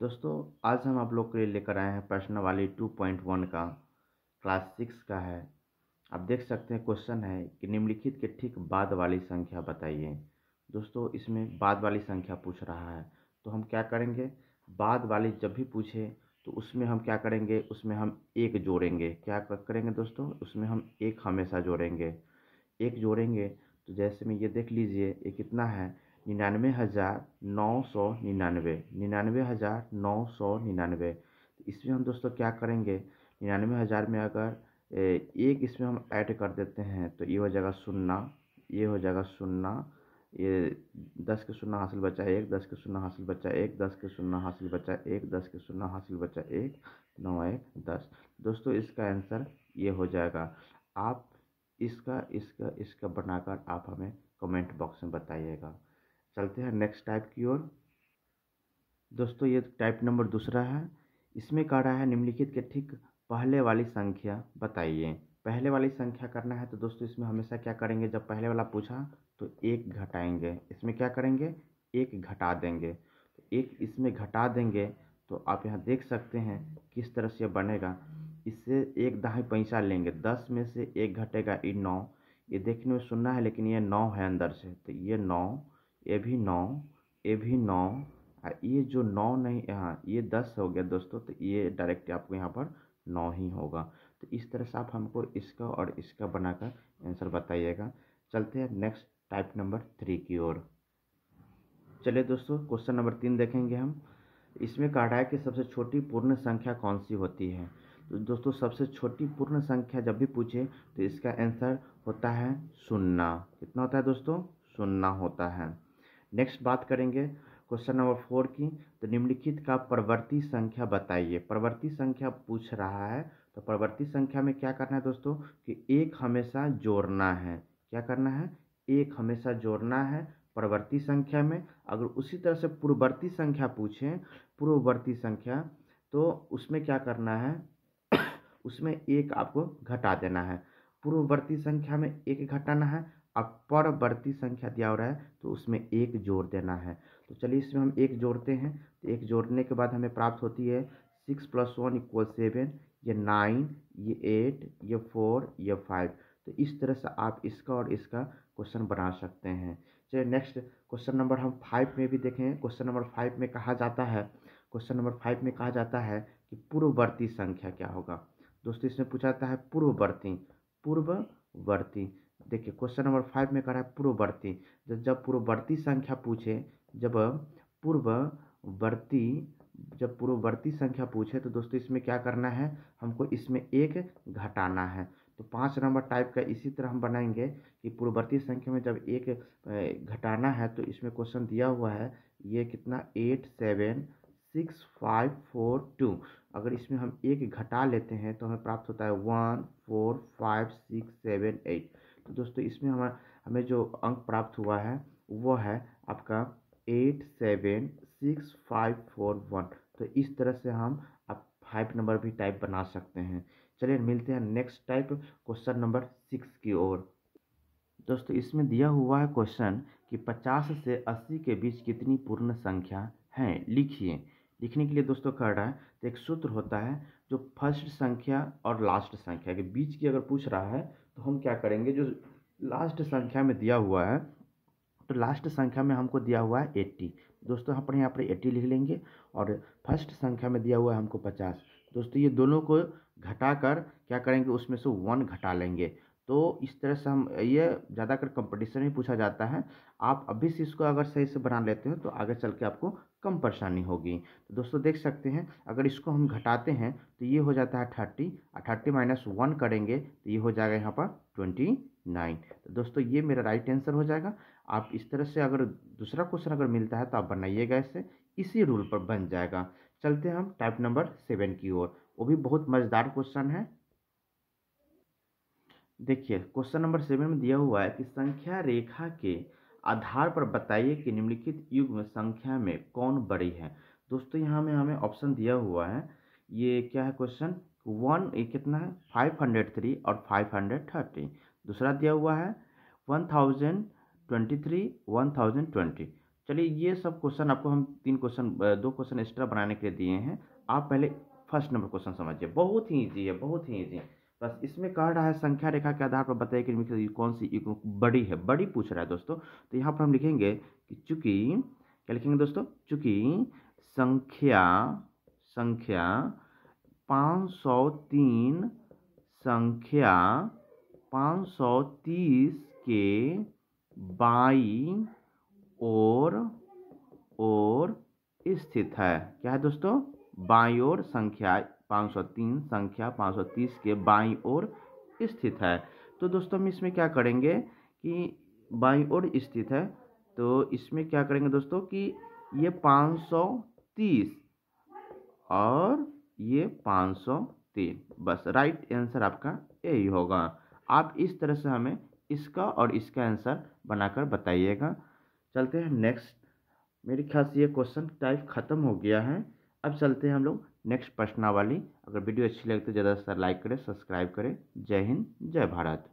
दोस्तों आज हम आप लोग के लिए लेकर आए हैं प्रश्न वाली टू पॉइंट वन का क्लास सिक्स का है आप देख सकते हैं क्वेश्चन है कि निम्नलिखित के ठीक बाद वाली संख्या बताइए दोस्तों इसमें बाद वाली संख्या पूछ रहा है तो हम क्या करेंगे बाद वाली जब भी पूछे तो उसमें हम क्या करेंगे उसमें हम एक जोड़ेंगे क्या करेंगे दोस्तों उसमें हम एक हमेशा जोड़ेंगे एक जोड़ेंगे तो जैसे में ये देख लीजिए ये कितना है निन्यानवे हज़ार नौ सौ निन्यानवे निन्यानवे हज़ार नौ सौ निन्यानवे तो इसमें हम दोस्तों क्या करेंगे निन्यानवे हज़ार में अगर एक इसमें हम ऐड कर देते हैं तो ये हो जाएगा शून्ना ये हो जाएगा शून्ना ये दस के शून्ना हासिल बचा एक दस के शून्ना हासिल बचा एक दस के शून्ना हासिल बचा एक दस के शून्ना हासिल बचा एक नौ एक दस दोस्तों इसका आंसर ये हो जाएगा आप इसका इसका इसका बनाकर आप हमें कमेंट बॉक्स में बताइएगा चलते हैं नेक्स्ट टाइप की ओर दोस्तों ये टाइप नंबर दूसरा है इसमें कह रहा है निम्नलिखित के ठीक पहले वाली संख्या बताइए पहले वाली संख्या करना है तो दोस्तों इसमें हमेशा क्या करेंगे जब पहले वाला पूछा तो एक घटाएंगे इसमें क्या करेंगे एक घटा देंगे तो एक इसमें घटा देंगे तो आप यहाँ देख सकते हैं किस तरह से बनेगा इससे एक दहाई पैसा लेंगे दस में से एक घटेगा ये नौ ये देखने में सुनना है लेकिन ये नौ है अंदर से तो ये नौ ये भी नौ ये भी नौ ये जो नौ नहीं हाँ ये दस हो गया दोस्तों तो ये डायरेक्ट आपको यहाँ पर नौ ही होगा तो इस तरह से आप हमको इसका और इसका बनाकर आंसर बताइएगा चलते हैं नेक्स्ट टाइप नंबर थ्री की ओर चलिए दोस्तों क्वेश्चन नंबर तीन देखेंगे हम इसमें काढ़ाई है कि सबसे छोटी पूर्ण संख्या कौन सी होती है तो दोस्तों सबसे छोटी पूर्ण संख्या जब भी पूछे तो इसका आंसर होता है शून्ना कितना होता है दोस्तों सुनना होता है नेक्स्ट बात करेंगे क्वेश्चन नंबर फोर की तो निम्नलिखित का प्रवर्ती संख्या बताइए प्रवर्ती संख्या पूछ रहा है तो प्रवर्ती संख्या में क्या करना है दोस्तों कि एक हमेशा जोड़ना है क्या करना है एक हमेशा जोड़ना है प्रवर्ती संख्या में अगर उसी तरह से पूर्ववर्ती संख्या पूछें पूर्ववर्ती संख्या तो उसमें क्या करना है उसमें एक आपको घटा देना है पूर्ववर्ती संख्या में एक घटाना है अब परवर्ती संख्या दिया हो रहा है तो उसमें एक जोड़ देना है तो चलिए इसमें हम एक जोड़ते हैं तो एक जोड़ने के बाद हमें प्राप्त होती है six plus one equal seven ये नाइन ये एट ये फोर ये फाइव तो इस तरह से आप इसका और इसका क्वेश्चन बना सकते हैं चलिए नेक्स्ट क्वेश्चन नंबर हम फाइव में भी देखें क्वेश्चन नंबर फाइव में कहा जाता है क्वेश्चन नंबर फाइव में कहा जाता है कि पूर्ववर्ती संख्या क्या होगा दोस्तों इसमें पूछा जाता है पूर्ववर्ती पूर्ववर्ती देखिए क्वेश्चन नंबर फाइव में कह रहा है पूर्ववर्ती जब पूर्ववर्ती संख्या पूछे जब पूर्ववर्ती जब पूर्ववर्ती संख्या पूछे तो दोस्तों इसमें क्या करना है हमको इसमें एक घटाना है तो पाँच नंबर टाइप का इसी तरह हम बनाएंगे कि पूर्ववर्ती संख्या में जब एक घटाना है तो इसमें क्वेश्चन दिया हुआ है ये कितना eight seven six five four two अगर इसमें हम एक घटा लेते हैं तो हमें प्राप्त होता है one four five six seven eight तो दोस्तों इसमें हमारा हमें जो अंक प्राप्त हुआ है वो है आपका eight seven six five four one तो इस तरह से हम आप फाइव नंबर भी टाइप बना सकते हैं चलिए मिलते हैं next type question number six की ओर दोस्तों इसमें दिया हुआ है क्वेश्चन कि पचास से अस्सी के बीच कितनी पूर्ण संख्या हैं लिखिए लिखने के लिए दोस्तों कह रहा है तो एक सूत्र होता है जो फर्स्ट संख्या और लास्ट संख्या के बीच की अगर पूछ रहा है तो हम क्या करेंगे जो लास्ट संख्या में दिया हुआ है तो लास्ट संख्या में हमको दिया हुआ है एट्टी दोस्तों हम अपने यहाँ पर एट्टी लिख लेंगे और फर्स्ट संख्या में दिया हुआ है हमको पचास दोस्तों ये दोनों को घटाकर क्या करेंगे उसमें से वन घटा लेंगे तो इस तरह से हम ये ज़्यादातर कंपटीशन में पूछा जाता है आप अभी से इसको अगर सही से बना लेते हैं तो आगे चल के आपको कम परेशानी होगी तो दोस्तों देख सकते हैं अगर इसको हम घटाते हैं तो ये हो जाता है थर्टी और थर्टी माइनस वन करेंगे तो ये हो जाएगा यहाँ पर ट्वेंटी नाइन तो दोस्तों ये मेरा राइट आंसर हो जाएगा आप इस तरह से अगर दूसरा क्वेश्चन अगर मिलता है तो आप बनाइएगा इसे इसी रूल पर बन जाएगा चलते हैं हम टाइप नंबर सेवन की ओर वो भी बहुत मज़ेदार क्वेश्चन है देखिए क्वेश्चन नंबर सेवन में दिया हुआ है कि संख्या रेखा के आधार पर बताइए कि निम्नलिखित युग में संख्या में कौन बड़ी है दोस्तों यहाँ में हमें ऑप्शन दिया हुआ है ये क्या है क्वेश्चन वन ये कितना है फाइव हंड्रेड थ्री और फाइव हंड्रेड थर्टी दूसरा दिया हुआ है one thousand twenty three one thousand twenty चलिए ये सब क्वेश्चन आपको हम तीन क्वेश्चन दो क्वेश्चन एक्स्ट्रा बनाने के लिए दिए हैं आप पहले फर्स्ट नंबर क्वेश्चन समझिए बहुत ही ईजी है बहुत ही ईजी है बस इसमें कह रहा है संख्या रेखा के आधार पर बताइए कि कौन सी बड़ी है बड़ी पूछ रहा है दोस्तों तो यहाँ पर हम लिखेंगे कि चूंकि क्या लिखेंगे दोस्तों चूंकि संख्या संख्या पाँच सौ तीन संख्या पाँच सौ तीस के बाई और और स्थित है क्या है दोस्तों बाई और संख्या 503 संख्या 530 के बाईं ओर स्थित है तो दोस्तों हम इसमें क्या करेंगे कि बाईं ओर स्थित है तो इसमें क्या करेंगे दोस्तों कि ये 530 और ये 503 बस राइट आंसर आपका यही होगा आप इस तरह से हमें इसका और इसका आंसर बनाकर बताइएगा चलते हैं नेक्स्ट मेरे ख्याल से ये क्वेश्चन टाइप ख़त्म हो गया है अब चलते हैं हम लोग नेक्स्ट प्रश्नावली अगर वीडियो अच्छी लगे तो ज़्यादा से लाइक करें सब्सक्राइब करें जय हिंद जय भारत